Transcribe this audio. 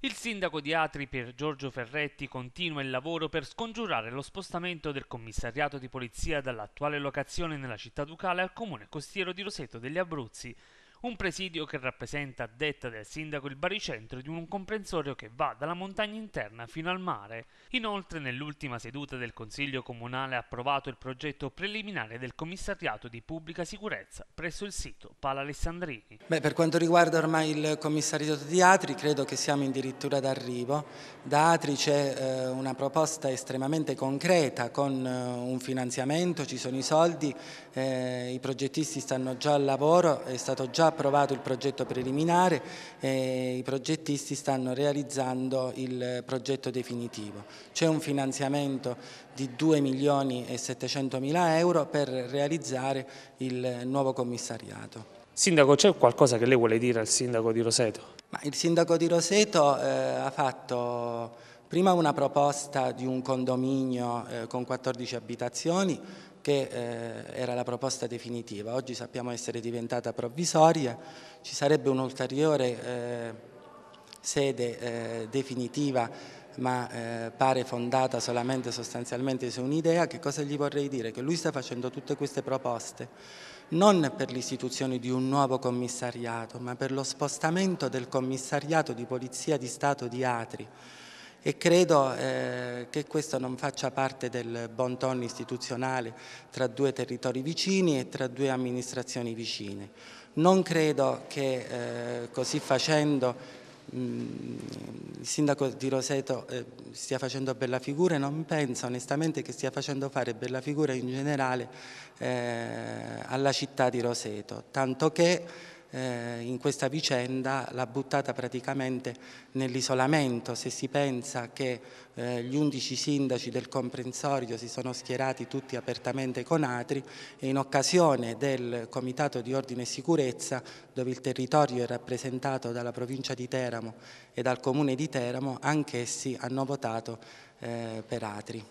Il sindaco di Atri Pier Giorgio Ferretti continua il lavoro per scongiurare lo spostamento del commissariato di polizia dall'attuale locazione nella città ducale al comune costiero di Roseto degli Abruzzi. Un presidio che rappresenta, a detta del sindaco, il baricentro di un comprensorio che va dalla montagna interna fino al mare. Inoltre, nell'ultima seduta del Consiglio Comunale ha approvato il progetto preliminare del commissariato di pubblica sicurezza presso il sito Pala Alessandrini. Beh, per quanto riguarda ormai il commissariato di Atri, credo che siamo addirittura d'arrivo. Da Atri c'è eh, una proposta estremamente concreta con eh, un finanziamento, ci sono i soldi, eh, i progettisti stanno già al lavoro, è stato già approvato il progetto preliminare e i progettisti stanno realizzando il progetto definitivo. C'è un finanziamento di 2 milioni e 700 mila euro per realizzare il nuovo commissariato. Sindaco, c'è qualcosa che lei vuole dire al sindaco di Roseto? Ma il sindaco di Roseto eh, ha fatto prima una proposta di un condominio eh, con 14 abitazioni che eh, era la proposta definitiva. Oggi sappiamo essere diventata provvisoria, ci sarebbe un'ulteriore eh, sede eh, definitiva ma eh, pare fondata solamente sostanzialmente su un'idea, che cosa gli vorrei dire? Che lui sta facendo tutte queste proposte non per l'istituzione di un nuovo commissariato, ma per lo spostamento del commissariato di Polizia di Stato di Atri e credo eh, che questo non faccia parte del bon ton istituzionale tra due territori vicini e tra due amministrazioni vicine. Non credo che eh, così facendo mm, il sindaco di Roseto eh, stia facendo bella figura e non penso onestamente che stia facendo fare bella figura in generale eh, alla città di Roseto, tanto che eh, in questa vicenda l'ha buttata praticamente nell'isolamento. Se si pensa che eh, gli undici sindaci del comprensorio si sono schierati tutti apertamente con Atri e in occasione del Comitato di Ordine e Sicurezza, dove il territorio è rappresentato dalla provincia di Teramo e dal comune di Teramo, anch'essi hanno votato eh, per Atri.